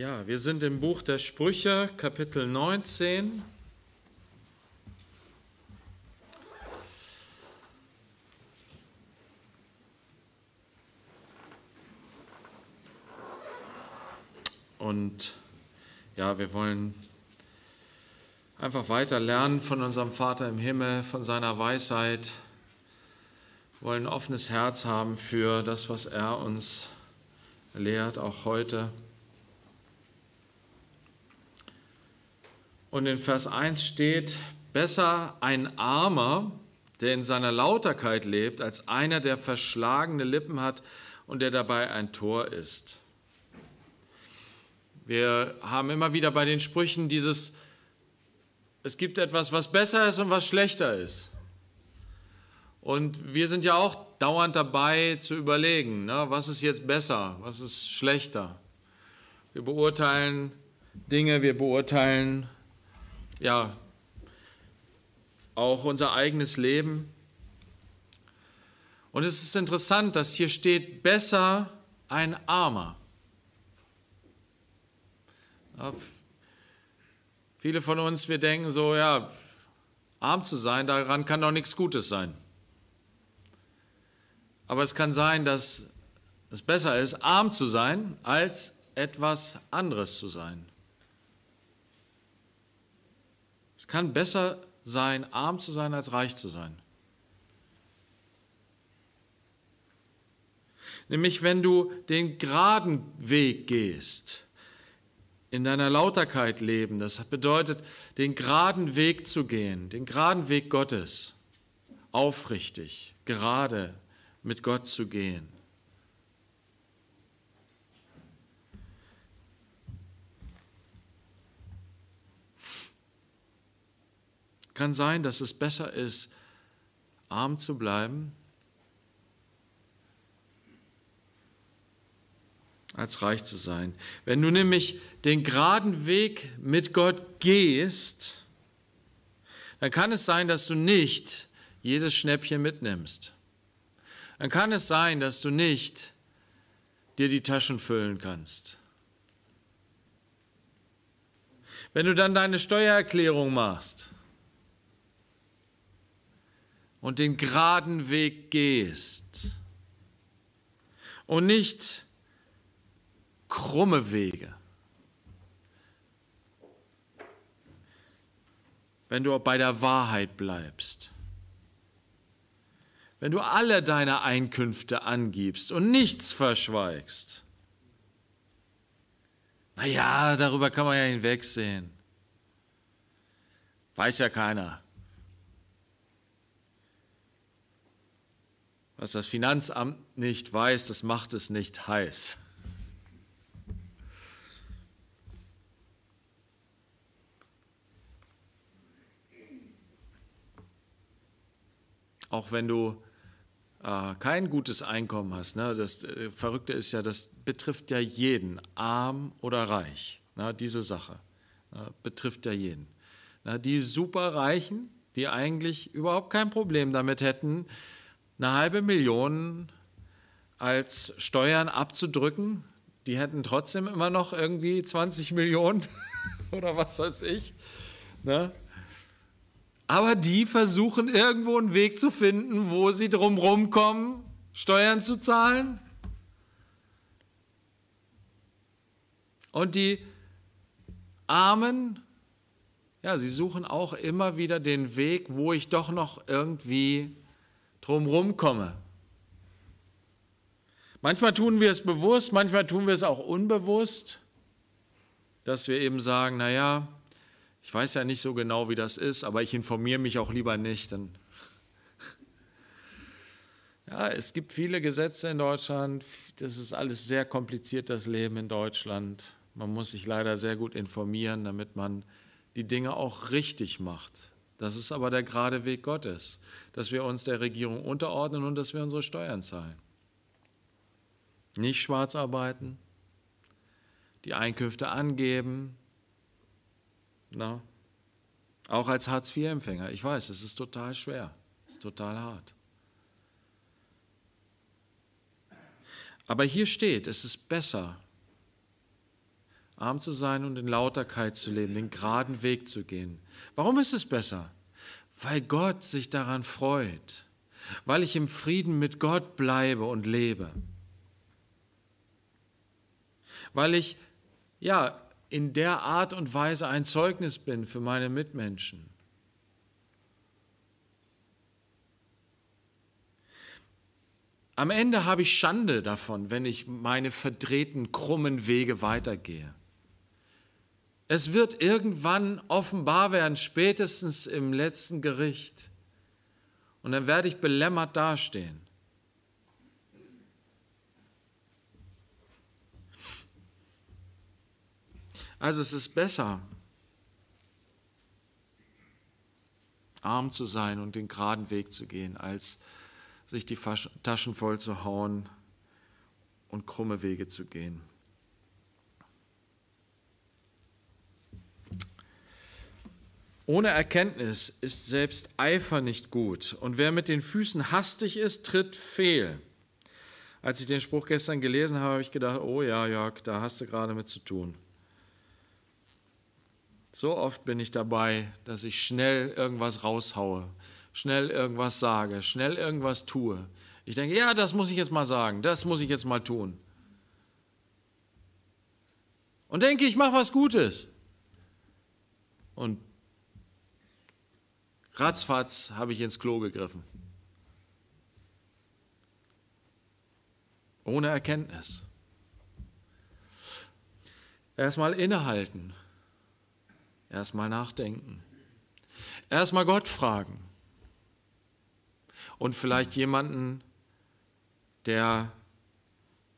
Ja, wir sind im Buch der Sprüche, Kapitel 19. Und ja, wir wollen einfach weiter lernen von unserem Vater im Himmel, von seiner Weisheit, wir wollen ein offenes Herz haben für das, was er uns lehrt, auch heute. Und in Vers 1 steht, besser ein Armer, der in seiner Lauterkeit lebt, als einer, der verschlagene Lippen hat und der dabei ein Tor ist. Wir haben immer wieder bei den Sprüchen dieses, es gibt etwas, was besser ist und was schlechter ist. Und wir sind ja auch dauernd dabei zu überlegen, ne, was ist jetzt besser, was ist schlechter. Wir beurteilen Dinge, wir beurteilen ja, auch unser eigenes Leben. Und es ist interessant, dass hier steht, besser ein Armer. Ja, viele von uns, wir denken so, ja, arm zu sein, daran kann doch nichts Gutes sein. Aber es kann sein, dass es besser ist, arm zu sein, als etwas anderes zu sein. kann besser sein, arm zu sein, als reich zu sein. Nämlich wenn du den geraden Weg gehst, in deiner Lauterkeit leben, das bedeutet, den geraden Weg zu gehen, den geraden Weg Gottes, aufrichtig, gerade mit Gott zu gehen. kann sein, dass es besser ist, arm zu bleiben, als reich zu sein. Wenn du nämlich den geraden Weg mit Gott gehst, dann kann es sein, dass du nicht jedes Schnäppchen mitnimmst. Dann kann es sein, dass du nicht dir die Taschen füllen kannst. Wenn du dann deine Steuererklärung machst, und den geraden Weg gehst und nicht krumme Wege. Wenn du bei der Wahrheit bleibst, wenn du alle deine Einkünfte angibst und nichts verschweigst, naja, darüber kann man ja hinwegsehen. Weiß ja keiner. Was das Finanzamt nicht weiß, das macht es nicht heiß. Auch wenn du äh, kein gutes Einkommen hast, ne? das äh, Verrückte ist ja, das betrifft ja jeden, arm oder reich, ne? diese Sache ne? betrifft ja jeden. Ne? Die Superreichen, die eigentlich überhaupt kein Problem damit hätten, eine halbe Million als Steuern abzudrücken. Die hätten trotzdem immer noch irgendwie 20 Millionen oder was weiß ich. Ne? Aber die versuchen irgendwo einen Weg zu finden, wo sie drumherum kommen, Steuern zu zahlen. Und die Armen, ja, sie suchen auch immer wieder den Weg, wo ich doch noch irgendwie drumherum komme. Manchmal tun wir es bewusst, manchmal tun wir es auch unbewusst, dass wir eben sagen, naja, ich weiß ja nicht so genau, wie das ist, aber ich informiere mich auch lieber nicht. Denn ja, es gibt viele Gesetze in Deutschland, das ist alles sehr kompliziert, das Leben in Deutschland. Man muss sich leider sehr gut informieren, damit man die Dinge auch richtig macht. Das ist aber der gerade Weg Gottes, dass wir uns der Regierung unterordnen und dass wir unsere Steuern zahlen. Nicht schwarz arbeiten, die Einkünfte angeben. Na? Auch als Hartz-IV-Empfänger. Ich weiß, es ist total schwer, es ist total hart. Aber hier steht, es ist besser, arm zu sein und in Lauterkeit zu leben, den geraden Weg zu gehen. Warum ist es besser? Weil Gott sich daran freut, weil ich im Frieden mit Gott bleibe und lebe, weil ich ja in der Art und Weise ein Zeugnis bin für meine Mitmenschen. Am Ende habe ich Schande davon, wenn ich meine verdrehten, krummen Wege weitergehe. Es wird irgendwann offenbar werden, spätestens im letzten Gericht. Und dann werde ich belämmert dastehen. Also es ist besser, arm zu sein und den geraden Weg zu gehen, als sich die Taschen voll zu hauen und krumme Wege zu gehen. Ohne Erkenntnis ist selbst Eifer nicht gut, und wer mit den Füßen hastig ist, tritt fehl. Als ich den Spruch gestern gelesen habe, habe ich gedacht, oh ja, Jörg, da hast du gerade mit zu tun. So oft bin ich dabei, dass ich schnell irgendwas raushaue, schnell irgendwas sage, schnell irgendwas tue. Ich denke, ja, das muss ich jetzt mal sagen, das muss ich jetzt mal tun. Und denke, ich mache was Gutes. Und Ratzfatz habe ich ins Klo gegriffen. Ohne Erkenntnis. Erstmal innehalten. Erstmal nachdenken. Erstmal Gott fragen. Und vielleicht jemanden, der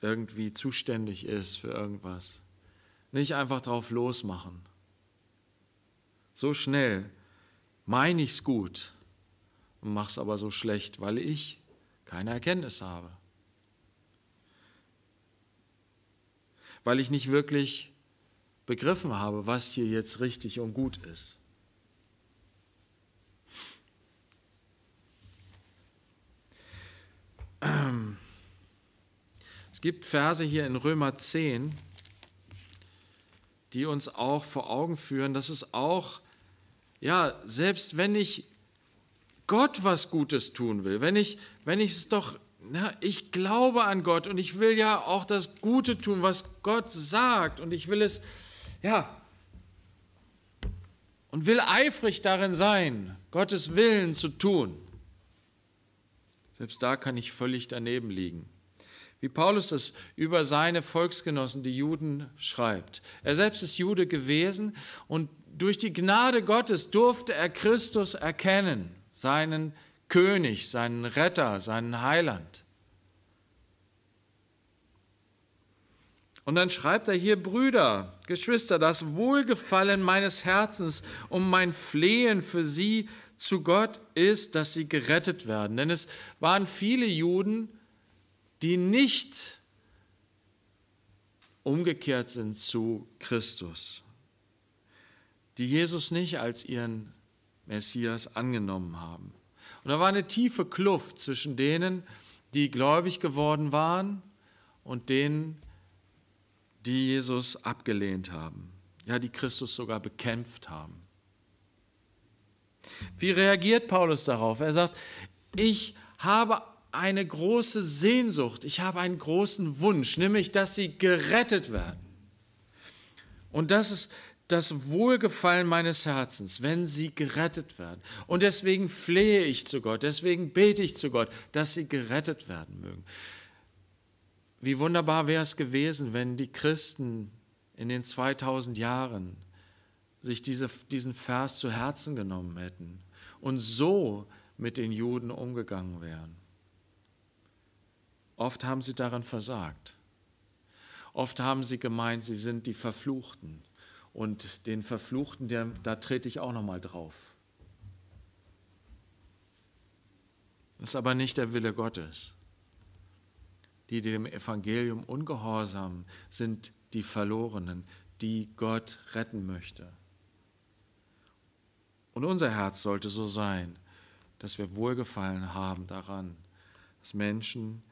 irgendwie zuständig ist für irgendwas. Nicht einfach drauf losmachen. So schnell meine ich es gut und mache es aber so schlecht, weil ich keine Erkenntnis habe. Weil ich nicht wirklich begriffen habe, was hier jetzt richtig und gut ist. Es gibt Verse hier in Römer 10, die uns auch vor Augen führen, dass es auch ja, selbst wenn ich Gott was Gutes tun will, wenn ich, wenn ich es doch, na, ich glaube an Gott und ich will ja auch das Gute tun, was Gott sagt und ich will es, ja, und will eifrig darin sein, Gottes Willen zu tun. Selbst da kann ich völlig daneben liegen. Wie Paulus das über seine Volksgenossen, die Juden, schreibt. Er selbst ist Jude gewesen und durch die Gnade Gottes durfte er Christus erkennen, seinen König, seinen Retter, seinen Heiland. Und dann schreibt er hier, Brüder, Geschwister, das Wohlgefallen meines Herzens um mein Flehen für sie zu Gott ist, dass sie gerettet werden. Denn es waren viele Juden, die nicht umgekehrt sind zu Christus die Jesus nicht als ihren Messias angenommen haben. Und da war eine tiefe Kluft zwischen denen, die gläubig geworden waren und denen, die Jesus abgelehnt haben, ja, die Christus sogar bekämpft haben. Wie reagiert Paulus darauf? Er sagt, ich habe eine große Sehnsucht, ich habe einen großen Wunsch, nämlich, dass sie gerettet werden. Und das ist das Wohlgefallen meines Herzens, wenn sie gerettet werden. Und deswegen flehe ich zu Gott, deswegen bete ich zu Gott, dass sie gerettet werden mögen. Wie wunderbar wäre es gewesen, wenn die Christen in den 2000 Jahren sich diese, diesen Vers zu Herzen genommen hätten und so mit den Juden umgegangen wären. Oft haben sie daran versagt. Oft haben sie gemeint, sie sind die Verfluchten und den Verfluchten, der, da trete ich auch nochmal drauf. Das ist aber nicht der Wille Gottes. Die, die dem Evangelium ungehorsam sind, die Verlorenen, die Gott retten möchte. Und unser Herz sollte so sein, dass wir Wohlgefallen haben daran, dass Menschen,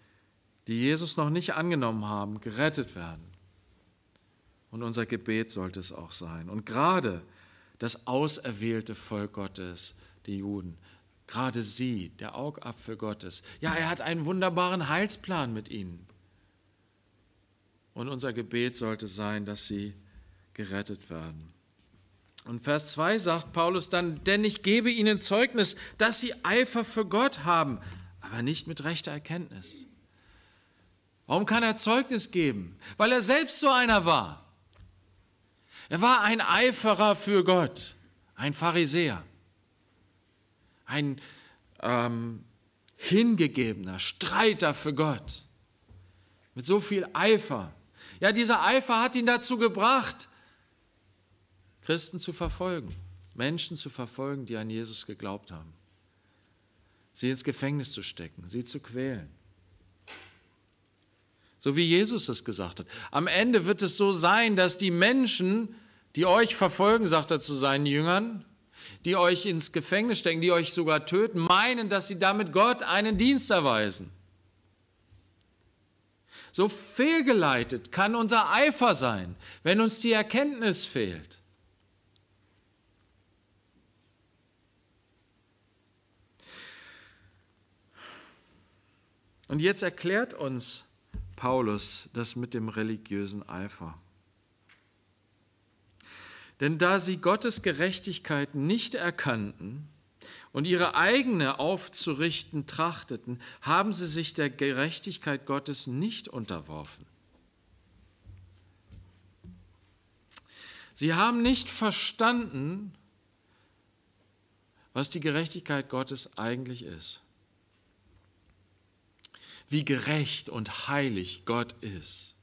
die Jesus noch nicht angenommen haben, gerettet werden. Und unser Gebet sollte es auch sein. Und gerade das auserwählte Volk Gottes, die Juden, gerade sie, der Augapfel Gottes. Ja, er hat einen wunderbaren Heilsplan mit ihnen. Und unser Gebet sollte sein, dass sie gerettet werden. Und Vers 2 sagt Paulus dann, denn ich gebe ihnen Zeugnis, dass sie Eifer für Gott haben, aber nicht mit rechter Erkenntnis. Warum kann er Zeugnis geben? Weil er selbst so einer war. Er war ein Eiferer für Gott, ein Pharisäer, ein ähm, hingegebener Streiter für Gott, mit so viel Eifer. Ja, dieser Eifer hat ihn dazu gebracht, Christen zu verfolgen, Menschen zu verfolgen, die an Jesus geglaubt haben, sie ins Gefängnis zu stecken, sie zu quälen. So wie Jesus es gesagt hat. Am Ende wird es so sein, dass die Menschen die euch verfolgen, sagt er zu seinen Jüngern, die euch ins Gefängnis stecken, die euch sogar töten, meinen, dass sie damit Gott einen Dienst erweisen. So fehlgeleitet kann unser Eifer sein, wenn uns die Erkenntnis fehlt. Und jetzt erklärt uns Paulus das mit dem religiösen Eifer. Denn da sie Gottes Gerechtigkeit nicht erkannten und ihre eigene aufzurichten trachteten, haben sie sich der Gerechtigkeit Gottes nicht unterworfen. Sie haben nicht verstanden, was die Gerechtigkeit Gottes eigentlich ist. Wie gerecht und heilig Gott ist.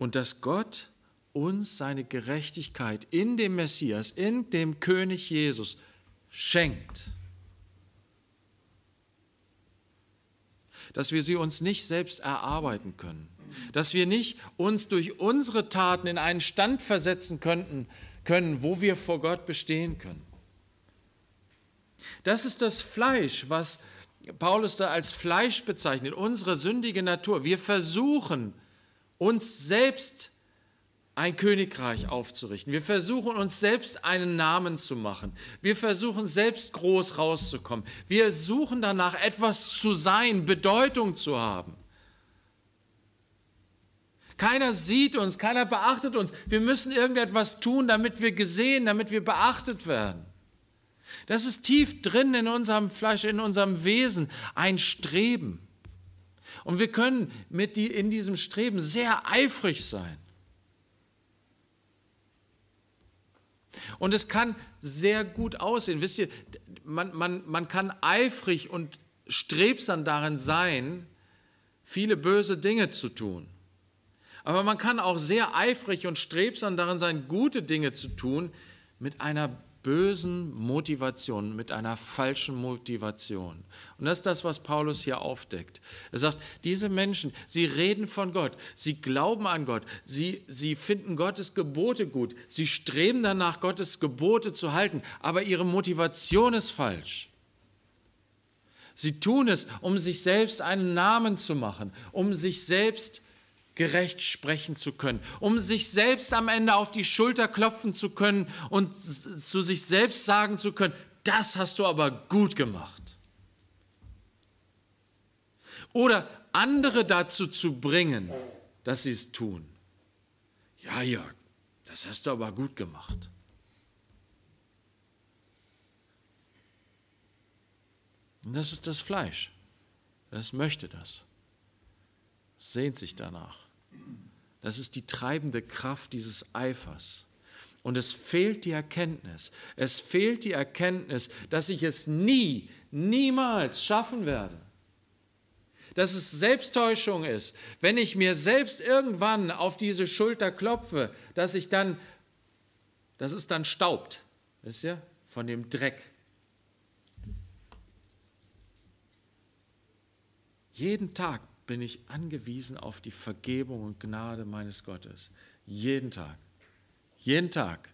Und dass Gott uns seine Gerechtigkeit in dem Messias, in dem König Jesus schenkt. Dass wir sie uns nicht selbst erarbeiten können. Dass wir nicht uns durch unsere Taten in einen Stand versetzen könnten, können, wo wir vor Gott bestehen können. Das ist das Fleisch, was Paulus da als Fleisch bezeichnet, unsere sündige Natur. Wir versuchen, uns selbst zu ein Königreich aufzurichten. Wir versuchen uns selbst einen Namen zu machen. Wir versuchen selbst groß rauszukommen. Wir suchen danach, etwas zu sein, Bedeutung zu haben. Keiner sieht uns, keiner beachtet uns. Wir müssen irgendetwas tun, damit wir gesehen, damit wir beachtet werden. Das ist tief drin in unserem Fleisch, in unserem Wesen, ein Streben. Und wir können mit die, in diesem Streben sehr eifrig sein. Und es kann sehr gut aussehen. Wisst ihr, man, man, man kann eifrig und strebsam darin sein, viele böse Dinge zu tun. Aber man kann auch sehr eifrig und strebsam darin sein, gute Dinge zu tun, mit einer bösen Motivation, mit einer falschen Motivation. Und das ist das, was Paulus hier aufdeckt. Er sagt, diese Menschen, sie reden von Gott, sie glauben an Gott, sie, sie finden Gottes Gebote gut, sie streben danach, Gottes Gebote zu halten, aber ihre Motivation ist falsch. Sie tun es, um sich selbst einen Namen zu machen, um sich selbst zu gerecht sprechen zu können, um sich selbst am Ende auf die Schulter klopfen zu können und zu sich selbst sagen zu können, das hast du aber gut gemacht. Oder andere dazu zu bringen, dass sie es tun. Ja, Jörg, ja, das hast du aber gut gemacht. Und das ist das Fleisch. Das möchte das. Sehnt sich danach. Das ist die treibende Kraft dieses Eifers. Und es fehlt die Erkenntnis. Es fehlt die Erkenntnis, dass ich es nie, niemals schaffen werde. Dass es Selbsttäuschung ist, wenn ich mir selbst irgendwann auf diese Schulter klopfe, dass ich dann, dass es dann staubt, wisst ihr, von dem Dreck. Jeden Tag bin ich angewiesen auf die Vergebung und Gnade meines Gottes. Jeden Tag. Jeden Tag.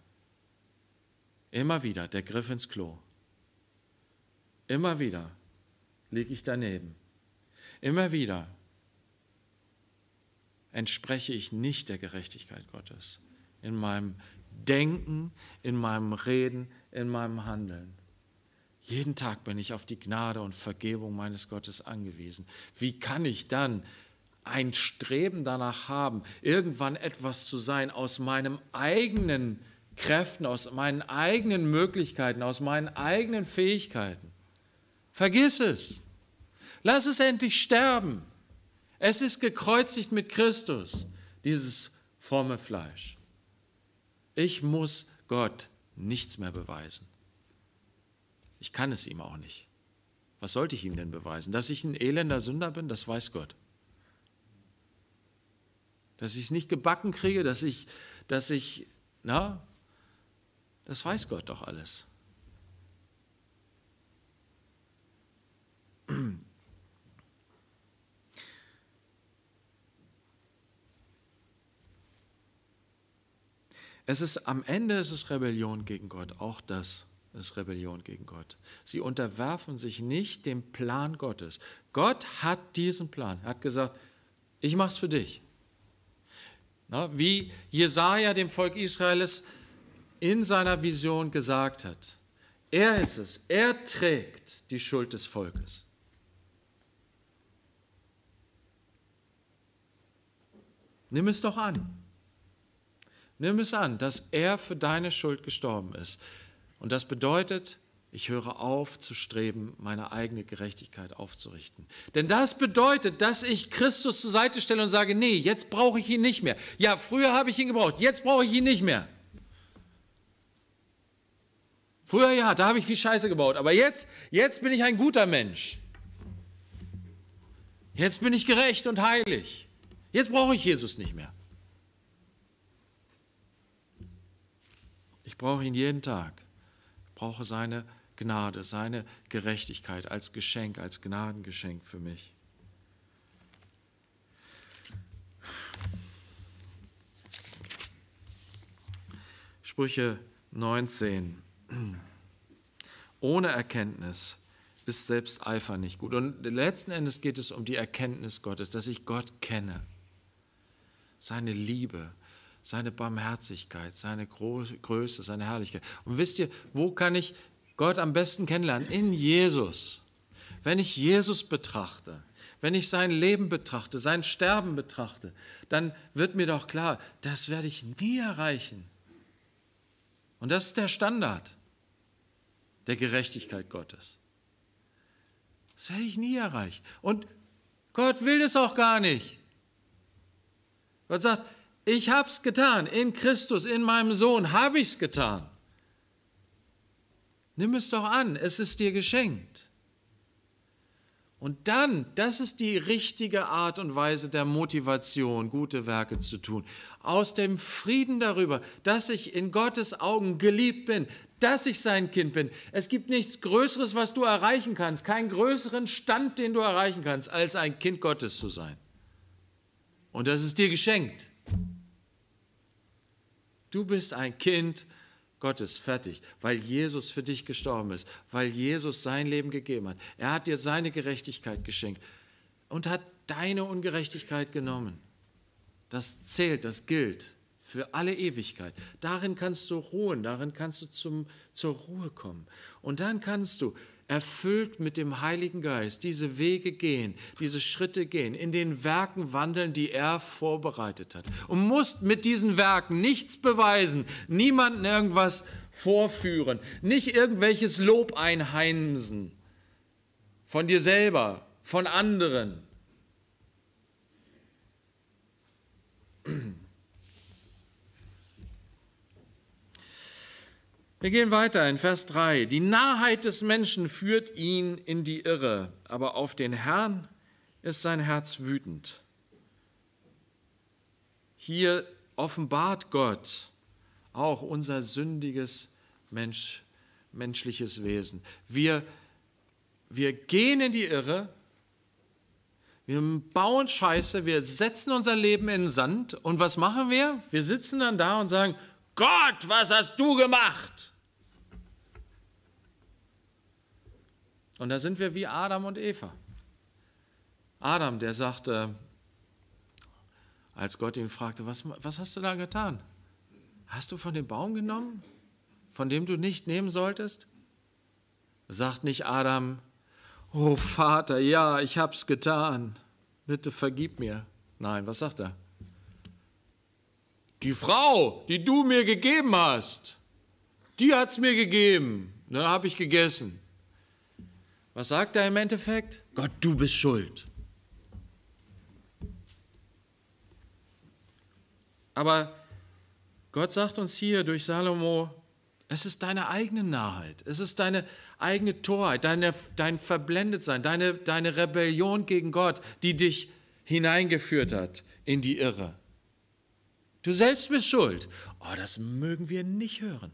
Immer wieder der Griff ins Klo. Immer wieder liege ich daneben. Immer wieder entspreche ich nicht der Gerechtigkeit Gottes in meinem Denken, in meinem Reden, in meinem Handeln. Jeden Tag bin ich auf die Gnade und Vergebung meines Gottes angewiesen. Wie kann ich dann ein Streben danach haben, irgendwann etwas zu sein aus meinen eigenen Kräften, aus meinen eigenen Möglichkeiten, aus meinen eigenen Fähigkeiten? Vergiss es. Lass es endlich sterben. Es ist gekreuzigt mit Christus, dieses fromme Fleisch. Ich muss Gott nichts mehr beweisen. Ich kann es ihm auch nicht. Was sollte ich ihm denn beweisen? Dass ich ein elender Sünder bin, das weiß Gott. Dass ich es nicht gebacken kriege, dass ich, dass ich, na, das weiß Gott doch alles. Es ist am Ende ist es Rebellion gegen Gott, auch das ist Rebellion gegen Gott. Sie unterwerfen sich nicht dem Plan Gottes. Gott hat diesen Plan. Er hat gesagt, ich mache es für dich. Na, wie Jesaja dem Volk Israels in seiner Vision gesagt hat. Er ist es. Er trägt die Schuld des Volkes. Nimm es doch an. Nimm es an, dass er für deine Schuld gestorben ist. Und das bedeutet, ich höre auf zu streben, meine eigene Gerechtigkeit aufzurichten. Denn das bedeutet, dass ich Christus zur Seite stelle und sage, nee, jetzt brauche ich ihn nicht mehr. Ja, früher habe ich ihn gebraucht, jetzt brauche ich ihn nicht mehr. Früher ja, da habe ich viel Scheiße gebaut, aber jetzt, jetzt bin ich ein guter Mensch. Jetzt bin ich gerecht und heilig. Jetzt brauche ich Jesus nicht mehr. Ich brauche ihn jeden Tag brauche seine Gnade, seine Gerechtigkeit als Geschenk, als Gnadengeschenk für mich. Sprüche 19. Ohne Erkenntnis ist selbst Eifer nicht gut. Und letzten Endes geht es um die Erkenntnis Gottes, dass ich Gott kenne, seine Liebe, seine Barmherzigkeit, seine Größe, seine Herrlichkeit. Und wisst ihr, wo kann ich Gott am besten kennenlernen? In Jesus. Wenn ich Jesus betrachte, wenn ich sein Leben betrachte, sein Sterben betrachte, dann wird mir doch klar, das werde ich nie erreichen. Und das ist der Standard der Gerechtigkeit Gottes. Das werde ich nie erreichen. Und Gott will es auch gar nicht. Gott sagt, ich hab's getan. In Christus, in meinem Sohn habe ich's getan. Nimm es doch an. Es ist dir geschenkt. Und dann, das ist die richtige Art und Weise der Motivation, gute Werke zu tun. Aus dem Frieden darüber, dass ich in Gottes Augen geliebt bin, dass ich sein Kind bin. Es gibt nichts Größeres, was du erreichen kannst, keinen größeren Stand, den du erreichen kannst, als ein Kind Gottes zu sein. Und das ist dir geschenkt. Du bist ein Kind Gottes, fertig, weil Jesus für dich gestorben ist, weil Jesus sein Leben gegeben hat. Er hat dir seine Gerechtigkeit geschenkt und hat deine Ungerechtigkeit genommen. Das zählt, das gilt für alle Ewigkeit. Darin kannst du ruhen, darin kannst du zum, zur Ruhe kommen. Und dann kannst du erfüllt mit dem Heiligen Geist, diese Wege gehen, diese Schritte gehen, in den Werken wandeln, die er vorbereitet hat. Und musst mit diesen Werken nichts beweisen, niemanden irgendwas vorführen, nicht irgendwelches Lob einheimsen von dir selber, von anderen. Wir gehen weiter in Vers 3. Die Narrheit des Menschen führt ihn in die Irre, aber auf den Herrn ist sein Herz wütend. Hier offenbart Gott auch unser sündiges Mensch, menschliches Wesen. Wir, wir gehen in die Irre, wir bauen Scheiße, wir setzen unser Leben in Sand und was machen wir? Wir sitzen dann da und sagen, Gott, was hast du gemacht? Und da sind wir wie Adam und Eva. Adam, der sagte, als Gott ihn fragte, was, was hast du da getan? Hast du von dem Baum genommen, von dem du nicht nehmen solltest? Sagt nicht Adam, oh Vater, ja, ich hab's getan, bitte vergib mir. Nein, was sagt er? die Frau, die du mir gegeben hast, die hat es mir gegeben. dann habe ich gegessen. Was sagt er im Endeffekt? Gott, du bist schuld. Aber Gott sagt uns hier durch Salomo, es ist deine eigene Narrheit, es ist deine eigene Torheit, deine, dein Verblendetsein, deine, deine Rebellion gegen Gott, die dich hineingeführt hat in die Irre. Du selbst bist schuld. Oh, das mögen wir nicht hören.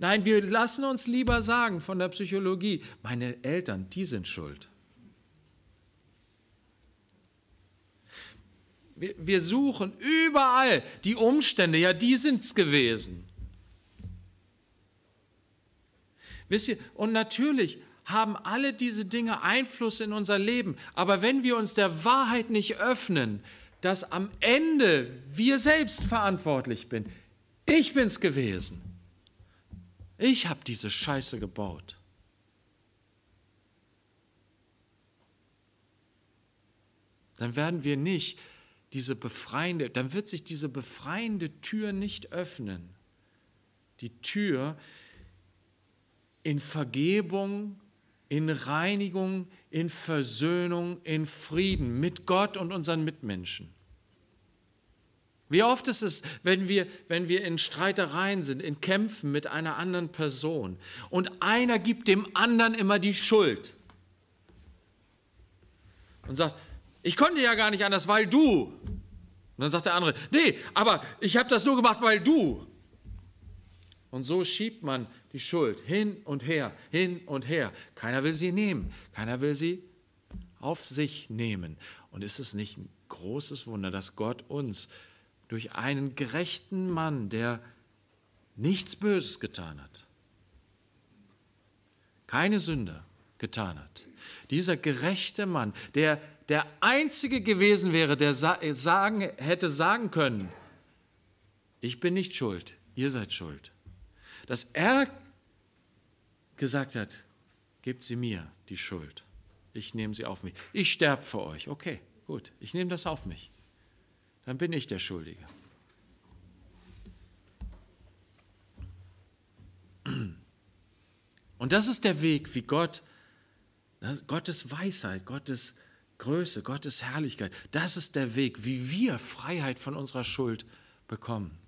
Nein, wir lassen uns lieber sagen von der Psychologie, meine Eltern, die sind schuld. Wir, wir suchen überall die Umstände, ja, die sind es gewesen. Wisst ihr, und natürlich haben alle diese Dinge Einfluss in unser Leben, aber wenn wir uns der Wahrheit nicht öffnen, dass am Ende wir selbst verantwortlich bin. Ich bin's gewesen. Ich habe diese Scheiße gebaut. Dann werden wir nicht diese befreiende, dann wird sich diese befreiende Tür nicht öffnen. Die Tür in Vergebung in Reinigung, in Versöhnung, in Frieden mit Gott und unseren Mitmenschen. Wie oft ist es, wenn wir, wenn wir in Streitereien sind, in Kämpfen mit einer anderen Person und einer gibt dem anderen immer die Schuld und sagt, ich konnte ja gar nicht anders, weil du. Und dann sagt der andere, nee, aber ich habe das nur gemacht, weil du. Und so schiebt man die Schuld hin und her, hin und her. Keiner will sie nehmen, keiner will sie auf sich nehmen. Und ist es nicht ein großes Wunder, dass Gott uns durch einen gerechten Mann, der nichts Böses getan hat, keine Sünde getan hat, dieser gerechte Mann, der der Einzige gewesen wäre, der sagen, hätte sagen können, ich bin nicht schuld, ihr seid schuld dass er gesagt hat, gebt sie mir die Schuld. Ich nehme sie auf mich. Ich sterbe für euch. Okay, gut. Ich nehme das auf mich. Dann bin ich der Schuldige. Und das ist der Weg, wie Gott, Gottes Weisheit, Gottes Größe, Gottes Herrlichkeit, das ist der Weg, wie wir Freiheit von unserer Schuld bekommen.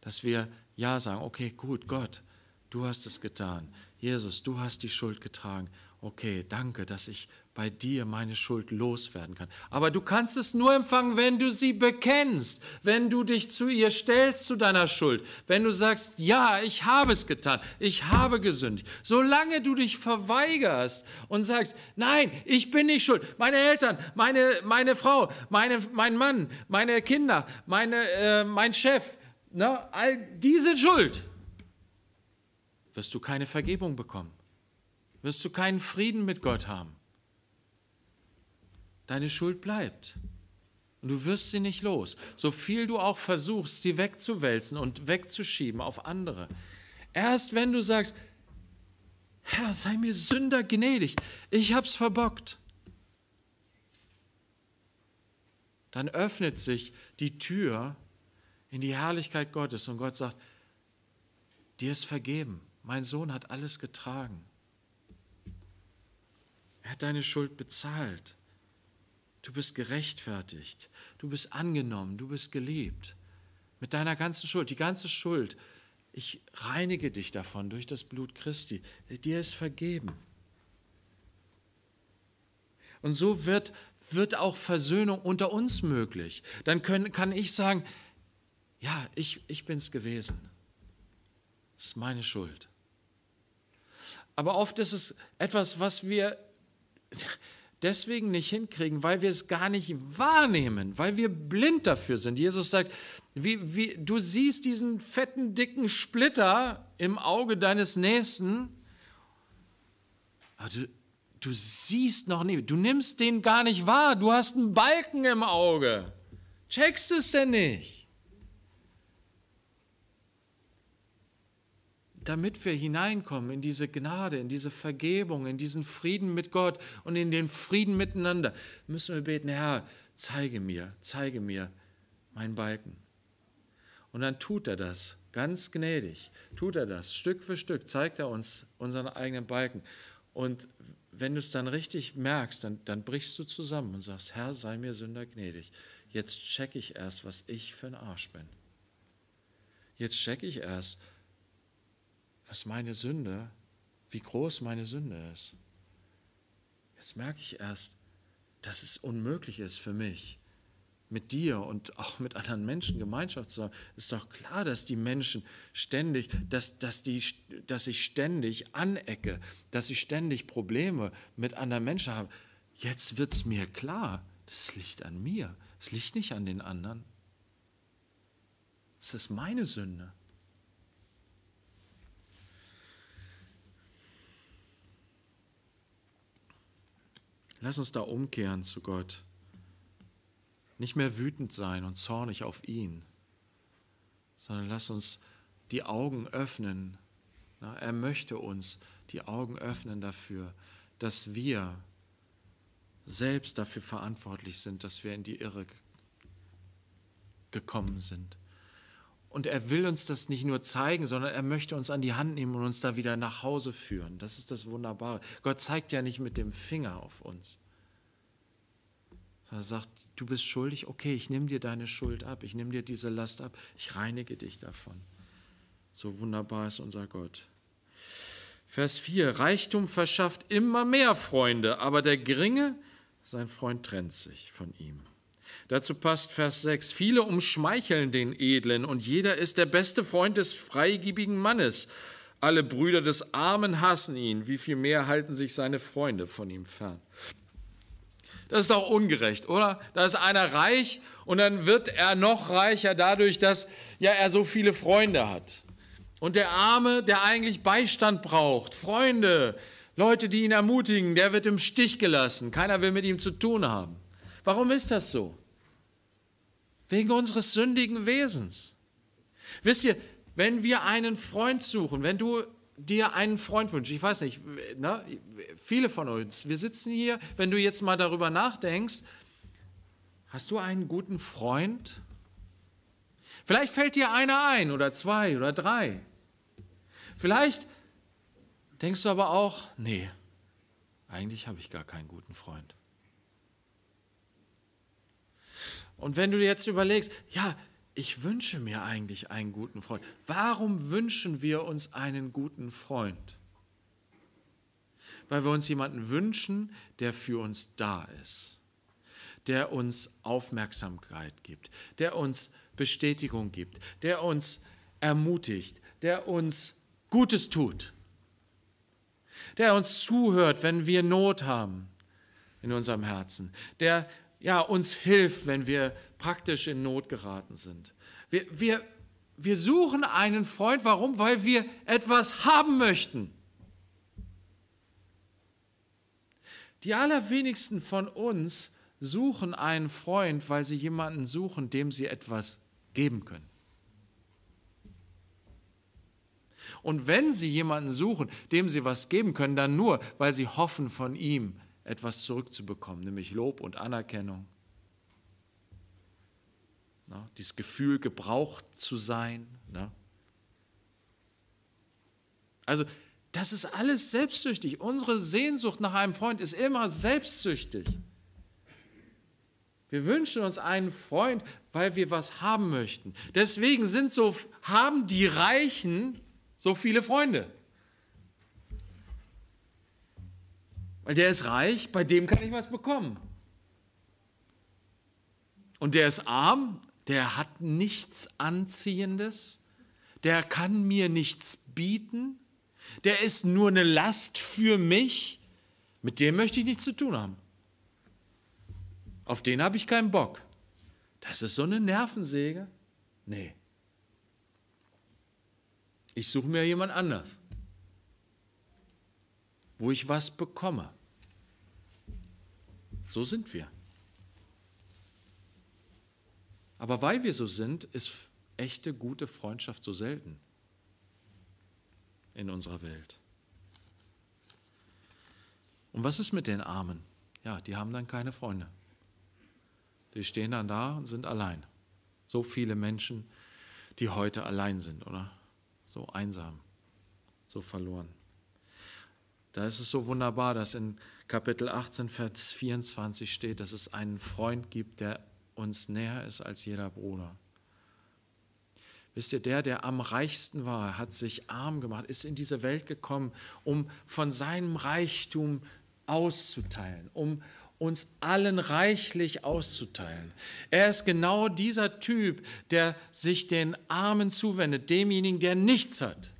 Dass wir ja sagen, okay, gut, Gott, du hast es getan. Jesus, du hast die Schuld getragen. Okay, danke, dass ich bei dir meine Schuld loswerden kann. Aber du kannst es nur empfangen, wenn du sie bekennst, wenn du dich zu ihr stellst, zu deiner Schuld, wenn du sagst, ja, ich habe es getan, ich habe gesündigt. Solange du dich verweigerst und sagst, nein, ich bin nicht schuld, meine Eltern, meine, meine Frau, meine, mein Mann, meine Kinder, meine, äh, mein Chef, na, all die sind schuld, wirst du keine Vergebung bekommen, wirst du keinen Frieden mit Gott haben. Deine Schuld bleibt. Und du wirst sie nicht los. So viel du auch versuchst, sie wegzuwälzen und wegzuschieben auf andere. Erst wenn du sagst, Herr, sei mir Sünder gnädig, ich hab's verbockt. Dann öffnet sich die Tür in die Herrlichkeit Gottes. Und Gott sagt, dir ist vergeben. Mein Sohn hat alles getragen. Er hat deine Schuld bezahlt. Du bist gerechtfertigt. Du bist angenommen. Du bist geliebt. Mit deiner ganzen Schuld, die ganze Schuld. Ich reinige dich davon durch das Blut Christi. Dir ist vergeben. Und so wird, wird auch Versöhnung unter uns möglich. Dann können, kann ich sagen, ja, ich, ich bin es gewesen. Das ist meine Schuld. Aber oft ist es etwas, was wir deswegen nicht hinkriegen, weil wir es gar nicht wahrnehmen, weil wir blind dafür sind. Jesus sagt, wie, wie, du siehst diesen fetten, dicken Splitter im Auge deines Nächsten, aber du, du siehst noch nie, du nimmst den gar nicht wahr, du hast einen Balken im Auge, checkst es denn nicht. damit wir hineinkommen in diese Gnade, in diese Vergebung, in diesen Frieden mit Gott und in den Frieden miteinander, müssen wir beten, Herr, zeige mir, zeige mir meinen Balken. Und dann tut er das, ganz gnädig, tut er das, Stück für Stück zeigt er uns unseren eigenen Balken. Und wenn du es dann richtig merkst, dann, dann brichst du zusammen und sagst, Herr, sei mir Sünder gnädig. Jetzt checke ich erst, was ich für ein Arsch bin. Jetzt checke ich erst, was meine Sünde, wie groß meine Sünde ist. Jetzt merke ich erst, dass es unmöglich ist für mich, mit dir und auch mit anderen Menschen Gemeinschaft zu haben. Es Ist doch klar, dass die Menschen ständig, dass, dass, die, dass ich ständig anecke, dass ich ständig Probleme mit anderen Menschen habe. Jetzt wird es mir klar, das liegt an mir, es liegt nicht an den anderen. Es ist meine Sünde. Lass uns da umkehren zu Gott. Nicht mehr wütend sein und zornig auf ihn, sondern lass uns die Augen öffnen. Er möchte uns die Augen öffnen dafür, dass wir selbst dafür verantwortlich sind, dass wir in die Irre gekommen sind. Und er will uns das nicht nur zeigen, sondern er möchte uns an die Hand nehmen und uns da wieder nach Hause führen. Das ist das Wunderbare. Gott zeigt ja nicht mit dem Finger auf uns, Er sagt, du bist schuldig, okay, ich nehme dir deine Schuld ab, ich nehme dir diese Last ab, ich reinige dich davon. So wunderbar ist unser Gott. Vers 4, Reichtum verschafft immer mehr Freunde, aber der Geringe, sein Freund trennt sich von ihm. Dazu passt Vers 6. Viele umschmeicheln den Edlen und jeder ist der beste Freund des freigebigen Mannes. Alle Brüder des Armen hassen ihn. Wie viel mehr halten sich seine Freunde von ihm fern? Das ist auch ungerecht, oder? Da ist einer reich und dann wird er noch reicher dadurch, dass ja er so viele Freunde hat. Und der Arme, der eigentlich Beistand braucht, Freunde, Leute, die ihn ermutigen, der wird im Stich gelassen. Keiner will mit ihm zu tun haben. Warum ist das so? Wegen unseres sündigen Wesens. Wisst ihr, wenn wir einen Freund suchen, wenn du dir einen Freund wünschst, ich weiß nicht, ne, viele von uns, wir sitzen hier, wenn du jetzt mal darüber nachdenkst, hast du einen guten Freund? Vielleicht fällt dir einer ein oder zwei oder drei. Vielleicht denkst du aber auch, nee, eigentlich habe ich gar keinen guten Freund. Und wenn du dir jetzt überlegst, ja, ich wünsche mir eigentlich einen guten Freund. Warum wünschen wir uns einen guten Freund? Weil wir uns jemanden wünschen, der für uns da ist, der uns Aufmerksamkeit gibt, der uns Bestätigung gibt, der uns ermutigt, der uns Gutes tut, der uns zuhört, wenn wir Not haben in unserem Herzen, der ja, uns hilft, wenn wir praktisch in Not geraten sind. Wir, wir, wir suchen einen Freund. Warum? Weil wir etwas haben möchten. Die allerwenigsten von uns suchen einen Freund, weil sie jemanden suchen, dem sie etwas geben können. Und wenn sie jemanden suchen, dem sie was geben können, dann nur, weil sie hoffen, von ihm etwas zurückzubekommen, nämlich Lob und Anerkennung. Na, dieses Gefühl, gebraucht zu sein. Na. Also, das ist alles selbstsüchtig. Unsere Sehnsucht nach einem Freund ist immer selbstsüchtig. Wir wünschen uns einen Freund, weil wir was haben möchten. Deswegen sind so, haben die Reichen so viele Freunde. Weil der ist reich, bei dem kann ich was bekommen. Und der ist arm, der hat nichts Anziehendes, der kann mir nichts bieten, der ist nur eine Last für mich, mit dem möchte ich nichts zu tun haben. Auf den habe ich keinen Bock. Das ist so eine Nervensäge. Nee. Ich suche mir jemand anders wo ich was bekomme. So sind wir. Aber weil wir so sind, ist echte gute Freundschaft so selten in unserer Welt. Und was ist mit den Armen? Ja, die haben dann keine Freunde. Die stehen dann da und sind allein. So viele Menschen, die heute allein sind, oder? So einsam, so verloren. Da ist es so wunderbar, dass in Kapitel 18, Vers 24 steht, dass es einen Freund gibt, der uns näher ist als jeder Bruder. Wisst ihr, der, der am reichsten war, hat sich arm gemacht, ist in diese Welt gekommen, um von seinem Reichtum auszuteilen, um uns allen reichlich auszuteilen. Er ist genau dieser Typ, der sich den Armen zuwendet, demjenigen, der nichts hat,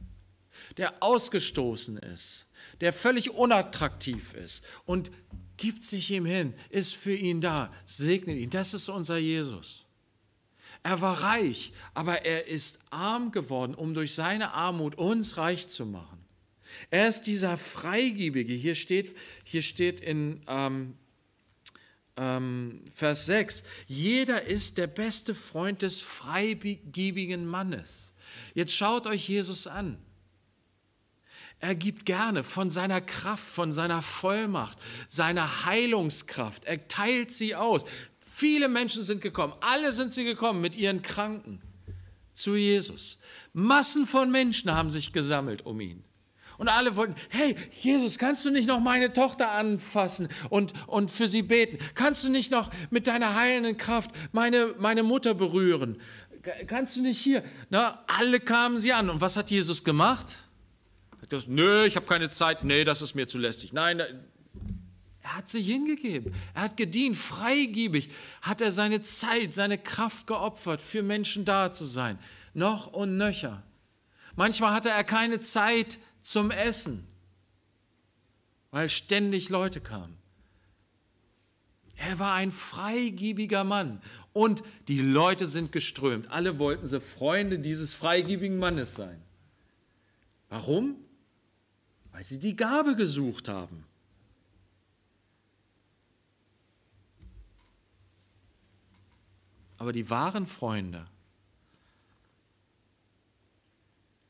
der ausgestoßen ist, der völlig unattraktiv ist und gibt sich ihm hin, ist für ihn da, segnet ihn. Das ist unser Jesus. Er war reich, aber er ist arm geworden, um durch seine Armut uns reich zu machen. Er ist dieser Freigiebige. Hier steht, hier steht in ähm, ähm, Vers 6, jeder ist der beste Freund des freigiebigen Mannes. Jetzt schaut euch Jesus an. Er gibt gerne von seiner Kraft, von seiner Vollmacht, seiner Heilungskraft. Er teilt sie aus. Viele Menschen sind gekommen, alle sind sie gekommen mit ihren Kranken zu Jesus. Massen von Menschen haben sich gesammelt um ihn. Und alle wollten, hey, Jesus, kannst du nicht noch meine Tochter anfassen und, und für sie beten? Kannst du nicht noch mit deiner heilenden Kraft meine, meine Mutter berühren? Kannst du nicht hier? Na, alle kamen sie an. Und was hat Jesus gemacht? das, nö, ich habe keine Zeit, nee, das ist mir zu lästig. Nein, äh, er hat sich hingegeben, er hat gedient, freigiebig hat er seine Zeit, seine Kraft geopfert, für Menschen da zu sein, noch und nöcher. Manchmal hatte er keine Zeit zum Essen, weil ständig Leute kamen. Er war ein freigiebiger Mann und die Leute sind geströmt. Alle wollten sie Freunde dieses freigiebigen Mannes sein. Warum? weil sie die Gabe gesucht haben. Aber die wahren Freunde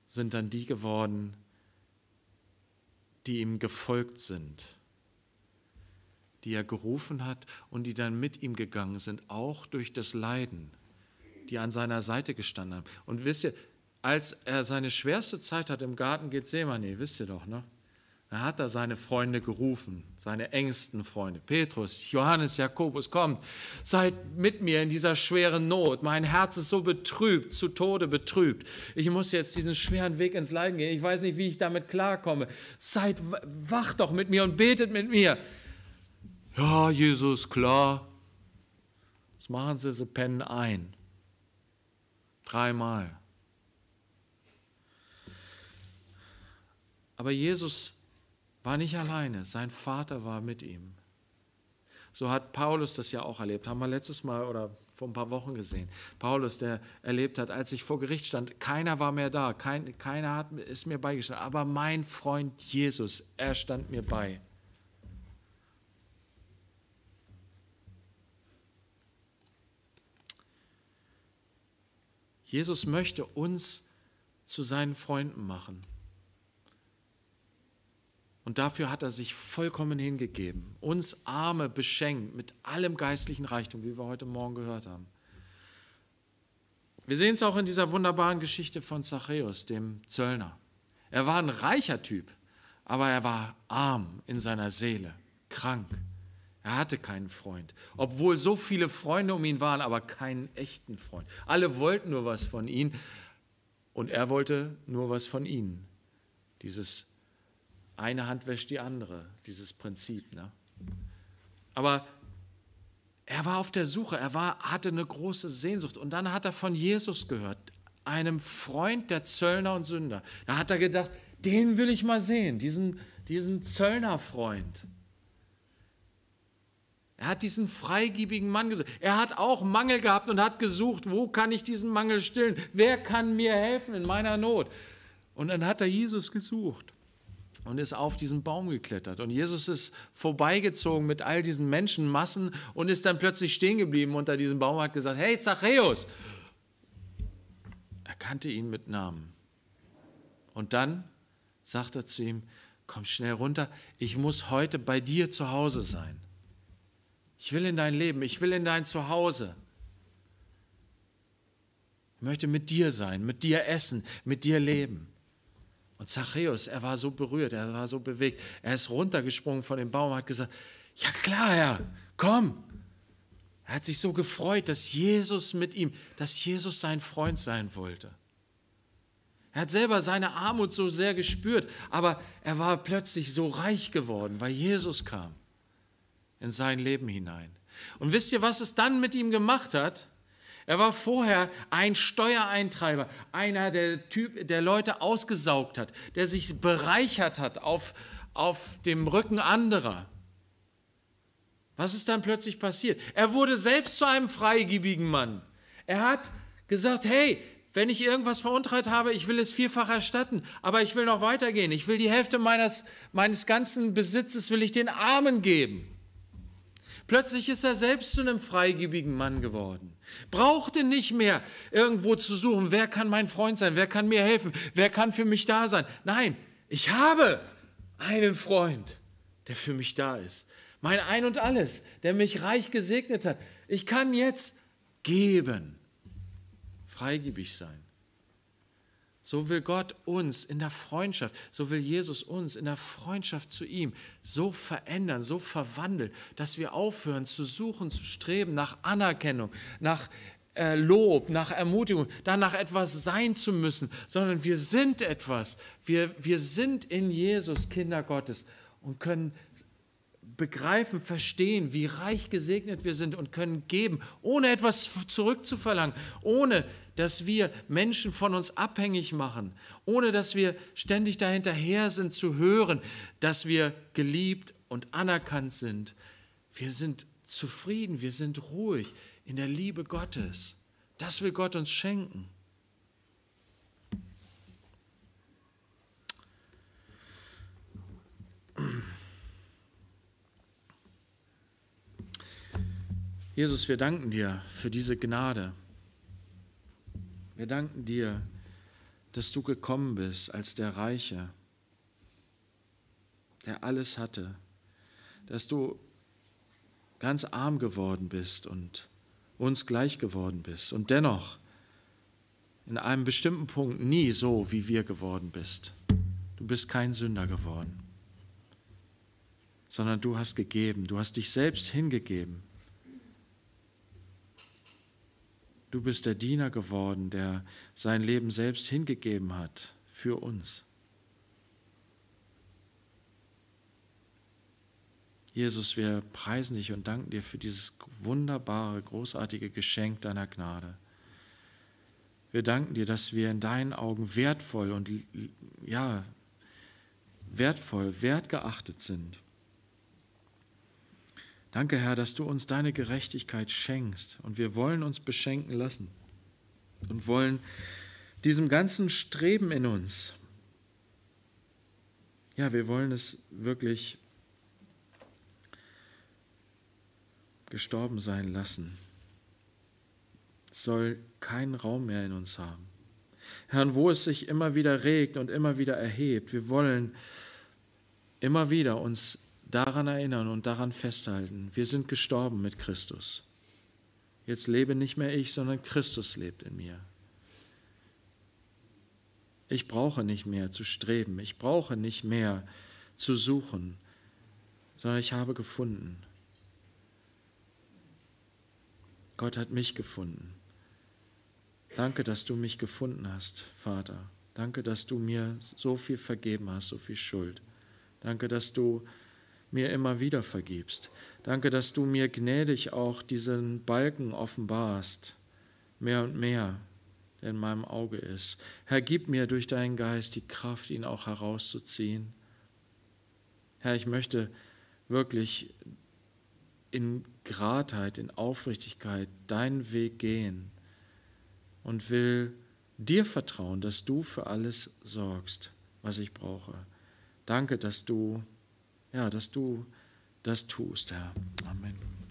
sind dann die geworden, die ihm gefolgt sind, die er gerufen hat und die dann mit ihm gegangen sind, auch durch das Leiden, die an seiner Seite gestanden haben. Und wisst ihr, als er seine schwerste Zeit hat im Garten Gethsemane, wisst ihr doch, ne? Da hat er seine Freunde gerufen, seine engsten Freunde. Petrus, Johannes, Jakobus, kommt, seid mit mir in dieser schweren Not. Mein Herz ist so betrübt, zu Tode betrübt. Ich muss jetzt diesen schweren Weg ins Leiden gehen. Ich weiß nicht, wie ich damit klarkomme. Seid, wacht doch mit mir und betet mit mir. Ja, Jesus, klar. Das machen sie, sie pennen ein. Dreimal. Aber Jesus war nicht alleine, sein Vater war mit ihm. So hat Paulus das ja auch erlebt, haben wir letztes Mal oder vor ein paar Wochen gesehen. Paulus, der erlebt hat, als ich vor Gericht stand, keiner war mehr da, kein, keiner hat, ist mir beigestanden, aber mein Freund Jesus, er stand mir bei. Jesus möchte uns zu seinen Freunden machen. Und dafür hat er sich vollkommen hingegeben, uns Arme beschenkt mit allem geistlichen Reichtum, wie wir heute Morgen gehört haben. Wir sehen es auch in dieser wunderbaren Geschichte von Zachäus, dem Zöllner. Er war ein reicher Typ, aber er war arm in seiner Seele, krank. Er hatte keinen Freund, obwohl so viele Freunde um ihn waren, aber keinen echten Freund. Alle wollten nur was von ihm und er wollte nur was von ihnen. Dieses eine Hand wäscht die andere, dieses Prinzip. Ne? Aber er war auf der Suche, er war, hatte eine große Sehnsucht und dann hat er von Jesus gehört, einem Freund der Zöllner und Sünder. Da hat er gedacht, den will ich mal sehen, diesen, diesen Zöllnerfreund. Er hat diesen freigiebigen Mann gesehen. Er hat auch Mangel gehabt und hat gesucht, wo kann ich diesen Mangel stillen? Wer kann mir helfen in meiner Not? Und dann hat er Jesus gesucht und ist auf diesen Baum geklettert. Und Jesus ist vorbeigezogen mit all diesen Menschenmassen und ist dann plötzlich stehen geblieben unter diesem Baum und hat gesagt, hey Zachäus! Er kannte ihn mit Namen. Und dann sagt er zu ihm, komm schnell runter, ich muss heute bei dir zu Hause sein. Ich will in dein Leben, ich will in dein Zuhause. Ich möchte mit dir sein, mit dir essen, mit dir leben. Und Zachäus, er war so berührt, er war so bewegt. Er ist runtergesprungen von dem Baum und hat gesagt, ja klar, Herr, komm. Er hat sich so gefreut, dass Jesus mit ihm, dass Jesus sein Freund sein wollte. Er hat selber seine Armut so sehr gespürt, aber er war plötzlich so reich geworden, weil Jesus kam in sein Leben hinein. Und wisst ihr, was es dann mit ihm gemacht hat? Er war vorher ein Steuereintreiber, einer, der Typ, der Leute ausgesaugt hat, der sich bereichert hat auf, auf dem Rücken anderer. Was ist dann plötzlich passiert? Er wurde selbst zu einem freigebigen Mann. Er hat gesagt, hey, wenn ich irgendwas veruntreut habe, ich will es vierfach erstatten, aber ich will noch weitergehen. Ich will die Hälfte meines, meines ganzen Besitzes, will ich den Armen geben. Plötzlich ist er selbst zu einem freigebigen Mann geworden. Brauchte nicht mehr irgendwo zu suchen, wer kann mein Freund sein, wer kann mir helfen, wer kann für mich da sein. Nein, ich habe einen Freund, der für mich da ist. Mein Ein und alles, der mich reich gesegnet hat. Ich kann jetzt geben, freigebig sein. So will Gott uns in der Freundschaft, so will Jesus uns in der Freundschaft zu ihm so verändern, so verwandeln, dass wir aufhören zu suchen, zu streben nach Anerkennung, nach äh, Lob, nach Ermutigung, danach etwas sein zu müssen, sondern wir sind etwas. Wir, wir sind in Jesus Kinder Gottes und können begreifen, verstehen, wie reich gesegnet wir sind und können geben, ohne etwas zurückzuverlangen, ohne dass wir Menschen von uns abhängig machen, ohne dass wir ständig dahinterher sind zu hören, dass wir geliebt und anerkannt sind. Wir sind zufrieden, wir sind ruhig in der Liebe Gottes. Das will Gott uns schenken. Jesus, wir danken dir für diese Gnade. Wir danken dir, dass du gekommen bist als der Reiche, der alles hatte, dass du ganz arm geworden bist und uns gleich geworden bist und dennoch in einem bestimmten Punkt nie so, wie wir geworden bist. Du bist kein Sünder geworden, sondern du hast gegeben, du hast dich selbst hingegeben Du bist der Diener geworden, der sein Leben selbst hingegeben hat für uns. Jesus, wir preisen dich und danken dir für dieses wunderbare, großartige Geschenk deiner Gnade. Wir danken dir, dass wir in deinen Augen wertvoll und ja, wertvoll, wertgeachtet sind. Danke, Herr, dass du uns deine Gerechtigkeit schenkst und wir wollen uns beschenken lassen und wollen diesem ganzen Streben in uns, ja, wir wollen es wirklich gestorben sein lassen. Es soll keinen Raum mehr in uns haben. Herr, wo es sich immer wieder regt und immer wieder erhebt, wir wollen immer wieder uns daran erinnern und daran festhalten. Wir sind gestorben mit Christus. Jetzt lebe nicht mehr ich, sondern Christus lebt in mir. Ich brauche nicht mehr zu streben, ich brauche nicht mehr zu suchen, sondern ich habe gefunden. Gott hat mich gefunden. Danke, dass du mich gefunden hast, Vater. Danke, dass du mir so viel vergeben hast, so viel Schuld. Danke, dass du mir immer wieder vergibst. Danke, dass du mir gnädig auch diesen Balken offenbarst, mehr und mehr, der in meinem Auge ist. Herr, gib mir durch deinen Geist die Kraft, ihn auch herauszuziehen. Herr, ich möchte wirklich in Gradheit, in Aufrichtigkeit deinen Weg gehen und will dir vertrauen, dass du für alles sorgst, was ich brauche. Danke, dass du ja, dass du das tust, Herr. Amen.